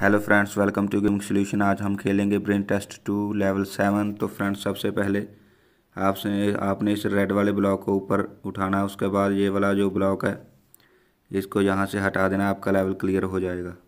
hello friends welcome to gaming solution आज हम खेलेंगे brain test two level seven तो फ्रेंड्स सबसे पहले आपसे आपने इस रेड वाले ब्लॉक को ऊपर उठाना है उसके बाद ये वाला जो ब्लॉक है इसको यहाँ से हटा देना आपका लेवल क्लियर हो जाएगा